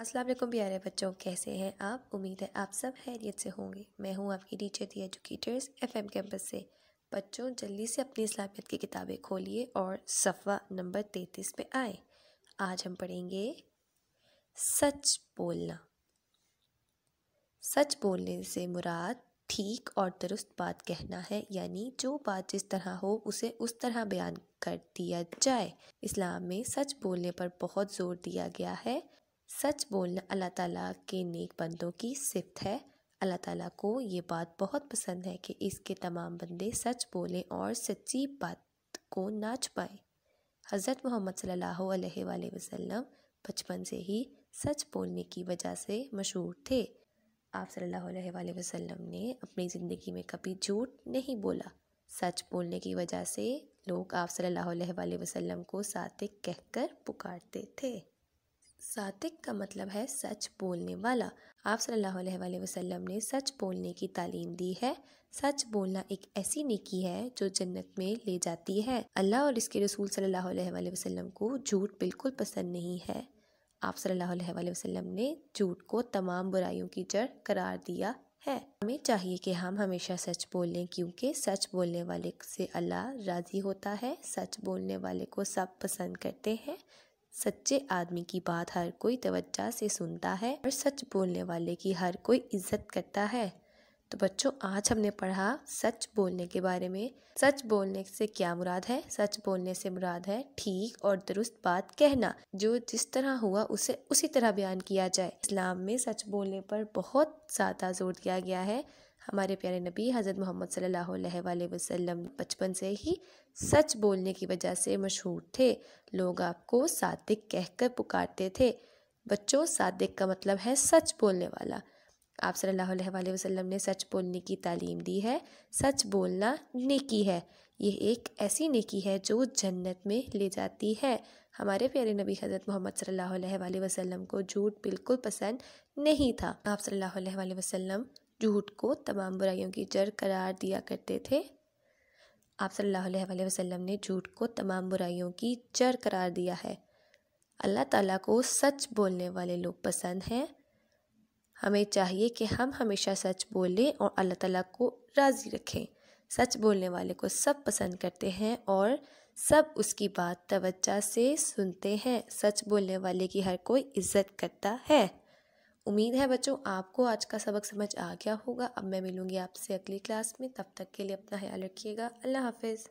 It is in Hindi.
असलम प्यारे बच्चों कैसे हैं आप उम्मीद है आप सब हैरियत से होंगे मैं हूं आपकी teacher the educators FM campus से बच्चों जल्दी से अपनी इस्लामियत की किताबें खोलिए और सफ़ा नंबर तैंतीस पे आए आज हम पढ़ेंगे सच बोलना सच बोलने से मुराद ठीक और दुरुस्त बात कहना है यानी जो बात जिस तरह हो उसे उस तरह बयान कर दिया जाए इस्लाम में सच बोलने पर बहुत जोर दिया गया है सच बोलना अल्लाह ताला के नेक बंदों की सिफत है अल्लाह ताला को ये बात बहुत पसंद है कि इसके तमाम बंदे सच बोलें और सच्ची बात को ना छुपाएं हज़रत मोहम्मद सल्लल्लाहु अलैहि वसल्लम बचपन से ही सच बोलने की वजह से मशहूर थे आप सल्लल्लाहु अलैहि वसल्लम ने अपनी ज़िंदगी में कभी झूठ नहीं बोला सच बोलने की वजह से लोग आप सल्लल्लाहु अलैहि वसल्लम को साथ कहकर पुकारते थे सातिक का मतलब है सच बोलने वाला आप सल्लल्लाहु अलैहि वसल्लम ने सच बोलने की तालीम दी है सच बोलना एक ऐसी नेकी है जो जन्नत में ले जाती है अल्लाह और इसके रसूल सल्लल्लाहु अलैहि वसल्लम को झूठ बिल्कुल पसंद नहीं है आप सल्लल्लाहु अलैहि वसल्लम ने झूठ को तमाम बुराइयों की जड़ करार दिया है हमें चाहिए कि हम हमेशा सच बोलें क्योंकि सच बोलने वाले से अल्लाह राज़ी होता है सच बोलने वाले को सब पसंद करते हैं सच्चे आदमी की बात हर कोई तवज्जा से सुनता है और सच बोलने वाले की हर कोई इज्जत करता है तो बच्चों आज हमने पढ़ा सच बोलने के बारे में सच बोलने से क्या मुराद है सच बोलने से मुराद है ठीक और दुरुस्त बात कहना जो जिस तरह हुआ उसे उसी तरह बयान किया जाए इस्लाम में सच बोलने पर बहुत ज़्यादा जोर दिया गया है हमारे प्यारे नबी हज़रत मोहम्मद सल्ला वसम बचपन से ही सच बोलने की वजह से मशहूर थे लोग आपको सादिक कहकर पुकारते थे बच्चों सादिक का मतलब है सच बोलने वाला आप सल्ला अलैहि ने सच बोलने की तालीम दी है सच बोलना नेकी है यह एक ऐसी नेकी है जो जन्नत में ले जाती है हमारे प्यारे नबी हज़रत मोहम्मद सल्ला अलैहि वसल्लम को झूठ बिल्कुल पसंद नहीं था आप सल्लल्लाहु अलैहि वसल्लम झूठ को तमाम बुराइयों की जड़ करार दिया करते थे आप सल्लल्लाहु अलैहि वसल्लम ने झूठ को तमाम बुराइयों की जड़ करार दिया है अल्लाह ताला को सच बोलने वाले लोग पसंद हैं हमें चाहिए कि हम हमेशा सच बोलें और अल्लाह ताला को राज़ी रखें सच बोलने वाले को सब पसंद करते हैं और सब उसकी बात तवज्जा से सुनते हैं सच बोलने वाले की हर कोई इज़्ज़त करता है उम्मीद है बच्चों आपको आज का सबक समझ आ गया होगा अब मैं मिलूँगी आपसे अगली क्लास में तब तक के लिए अपना ख्याल रखिएगा अल्लाह हाफिज़